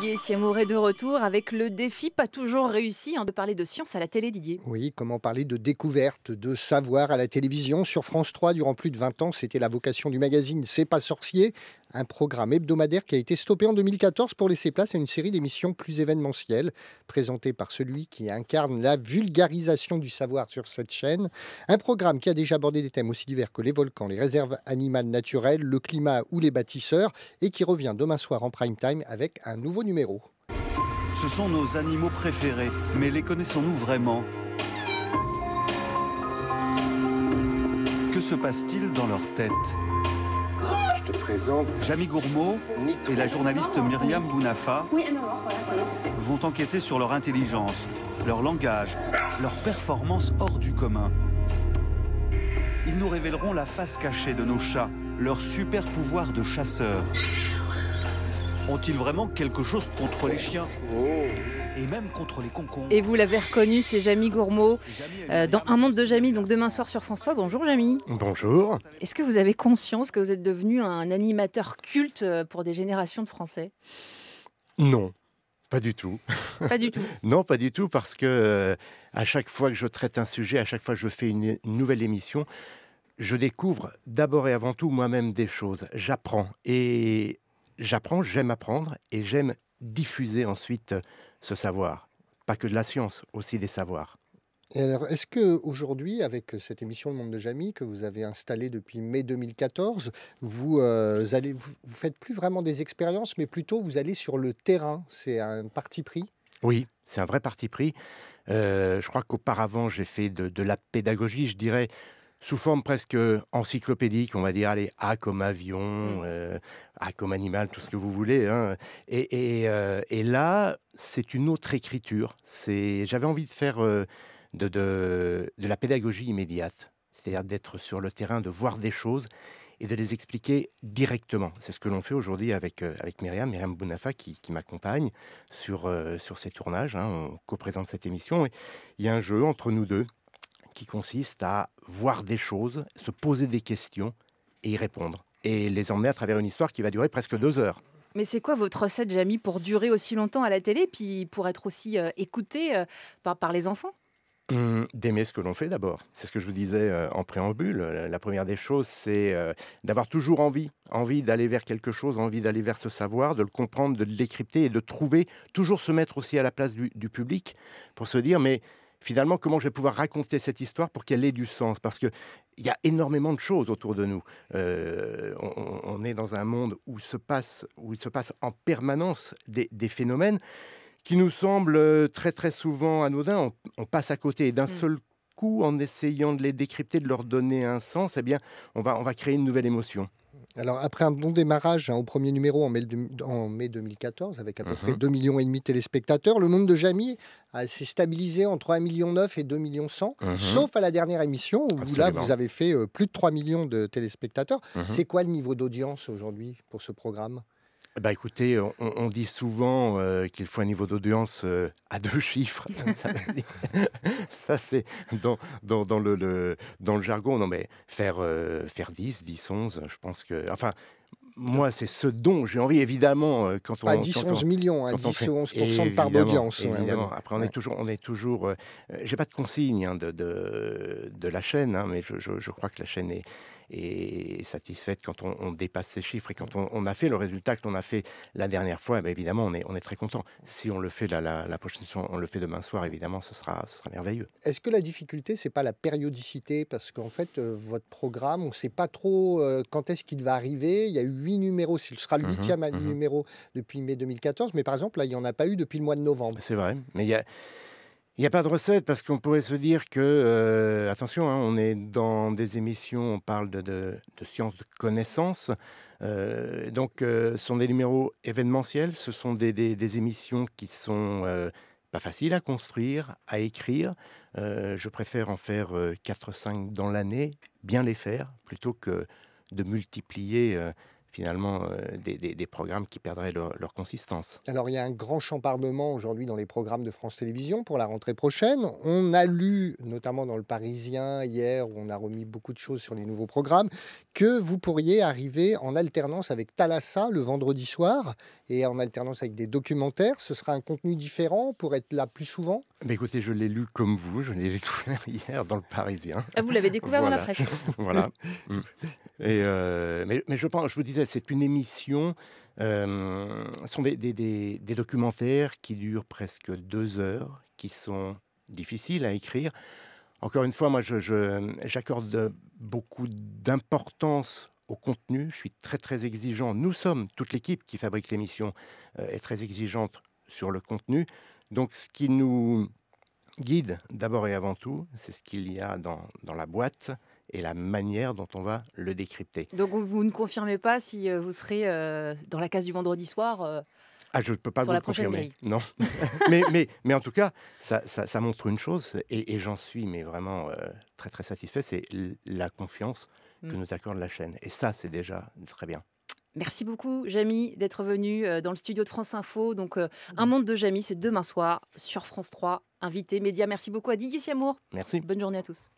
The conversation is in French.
Didier mourrait de retour avec le défi pas toujours réussi hein, de parler de science à la télé, Didier. Oui, comment parler de découverte, de savoir à la télévision. Sur France 3, durant plus de 20 ans, c'était la vocation du magazine C'est pas sorcier un programme hebdomadaire qui a été stoppé en 2014 pour laisser place à une série d'émissions plus événementielles, présentées par celui qui incarne la vulgarisation du savoir sur cette chaîne. Un programme qui a déjà abordé des thèmes aussi divers que les volcans, les réserves animales naturelles, le climat ou les bâtisseurs, et qui revient demain soir en prime time avec un nouveau numéro. Ce sont nos animaux préférés, mais les connaissons-nous vraiment Que se passe-t-il dans leur tête présente... Jamy Gourmaud et la journaliste Myriam Bounafa vont enquêter sur leur intelligence, leur langage, leur performance hors du commun. Ils nous révéleront la face cachée de nos chats, leur super pouvoir de chasseurs. Ont-ils vraiment quelque chose contre les chiens oh et même contre les Et vous l'avez reconnu, c'est Jamy Gourmaud euh, dans Un monde de Jamy, donc demain soir sur France 3. Bonjour Jamy. Bonjour. Est-ce que vous avez conscience que vous êtes devenu un animateur culte euh, pour des générations de Français Non. Pas du tout. Pas du tout. non, pas du tout, parce que euh, à chaque fois que je traite un sujet, à chaque fois que je fais une, une nouvelle émission, je découvre d'abord et avant tout moi-même des choses. J'apprends et j'apprends, j'aime apprendre et j'aime diffuser ensuite euh, ce savoir. Pas que de la science, aussi des savoirs. alors, est-ce que aujourd'hui, avec euh, cette émission Le Monde de Jamy que vous avez installée depuis mai 2014, vous, euh, allez, faites plus vraiment des expériences, mais plutôt vous allez sur le terrain C'est un parti pris Oui, c'est un vrai parti pris. je crois qu'auparavant, j'ai fait de, la pédagogie, je dirais, sous forme presque euh, encyclopédique, on va dire, allez, A comme avion, mmh. euh, A comme animal, tout ce que vous voulez. Hein. Euh, et, là, c'est une autre écriture. j'avais envie de faire de, la pédagogie immédiate, c'est-à-dire d'être sur le terrain, de voir des choses et de les expliquer directement. C'est ce que l'on fait aujourd'hui avec, avec Myriam, Myriam Bounafa qui, m'accompagne sur, sur ces tournages. Hein. on co-présente cette émission. Et il y a un jeu entre nous deux qui consiste à voir des choses, se poser des questions et y répondre. Et les emmener à travers une histoire qui va durer presque deux heures. Mais c'est quoi votre recette, Jamy, pour durer aussi longtemps à la télé, puis pour être aussi euh, écouté euh, par, les enfants hum, D'aimer ce que l'on fait d'abord. C'est ce que je vous disais euh, en préambule. La première des choses, c'est d'avoir toujours envie, envie d'aller vers quelque chose, envie d'aller vers ce savoir, de le comprendre, de le décrypter et de trouver, toujours se mettre aussi à la place du, du public pour se dire, mais finalement, comment je vais pouvoir raconter cette histoire pour qu'elle ait du sens Parce qu'il y a énormément de choses autour de nous. Euh, on, est dans un monde où, se passe, où il se passe en permanence des, phénomènes qui nous semblent euh, très très souvent anodins. On, passe à côté et d'un hmm. seul coup, en essayant de les décrypter, de leur donner un sens, eh bien, on va, on va créer une nouvelle émotion. Alors, après un bon démarrage hein, au premier numéro en mai, en mai 2014, avec à peu près 2,5 mhm. millions et demi de téléspectateurs, le nombre de Jamie s'est stabilisé entre 1,9 million et 2,1 millions, mhm. sauf à la dernière émission, où là, vous avez fait euh, plus de 3 millions de téléspectateurs. Mhm. C'est quoi le niveau d'audience aujourd'hui pour ce programme eh ben, écoutez, on, on dit souvent euh, qu'il faut un niveau d'audience euh, à deux chiffres. ça, ça c'est dans, dans, dans le, le, dans le jargon. Non, mais faire, euh, faire 10, 10, 11, je pense que. Enfin, moi, c'est ce dont j'ai envie, évidemment, quand on... À 10, 11 millions, à 10 11 de part d'audience. Évidemment, Après, on est toujours... On est toujours j'ai pas de consigne hein, de, de, de, la chaîne, hein, mais je, je, je, crois que la chaîne est, et satisfaite quand on, dépasse ces chiffres et quand on, a fait le résultat que l'on a fait la dernière fois, eh ben, évidemment, on est, on est très content. Si on le fait la, prochaine on le fait demain soir, évidemment, ce sera, sera merveilleux. Est-ce que la difficulté, c'est pas la périodicité Parce qu'en fait, euh, votre programme, on ne sait pas trop euh, quand est-ce qu'il va arriver. Il y a eu huit numéros, ce sera le mmh huitième mmh numéro depuis mai 2014, mais par exemple, là, il n'y en a pas eu depuis le mois de novembre. C'est vrai, mais il y a... Il n'y a pas de recette parce qu'on pourrait se dire que, euh, attention, hein, on est dans des émissions, on parle de, sciences de connaissances. Euh, donc, euh, ce sont des numéros événementiels, ce sont des, émissions qui sont pas faciles à construire, à écrire. je préfère en faire 4-5 dans l'année, bien les faire, plutôt que de multiplier finalement euh, des, programmes qui perdraient leur, consistance. Alors il y a un grand champardement aujourd'hui dans les programmes de France Télévisions pour la rentrée prochaine. On a lu, notamment dans le Parisien hier, où on a remis beaucoup de choses sur les nouveaux programmes, que vous pourriez arriver en alternance avec Thalassa le vendredi soir et en alternance avec des documentaires. Ce sera un contenu différent pour être là plus souvent Écoutez, je l'ai lu comme vous, je l'ai découvert hier dans le Parisien. Ah, vous l'avez découvert voilà. dans la presse. voilà. Mm. Et euh, mais, mais je pense, je vous disais c'est une émission. Euh, ce sont des, documentaires qui durent presque deux heures, qui sont difficiles à écrire. Encore une fois, moi, j'accorde beaucoup d'importance au contenu. Je suis très, très exigeant. Nous sommes, toute l'équipe qui fabrique l'émission euh, est très exigeante sur le contenu. Donc, ce qui nous guide d'abord et avant tout, c'est ce qu'il y a dans la boîte, et la manière dont on va le décrypter. Donc vous ne confirmez pas si euh, vous serez euh, dans la case du vendredi soir euh, Ah, je ne peux pas vous confirmer. non. mais, mais, mais, en tout cas, ça, ça, montre une chose, et, j'en suis mais vraiment très très satisfait, c'est la confiance que mm. nous accorde la chaîne. Et ça, c'est déjà très bien. Merci beaucoup, Jamy, d'être venu dans le studio de France Info. Donc, mm. Un monde de Jamy, c'est demain soir sur France 3, invité média. Merci beaucoup à Didier Siamour. Merci. Bonne journée à tous.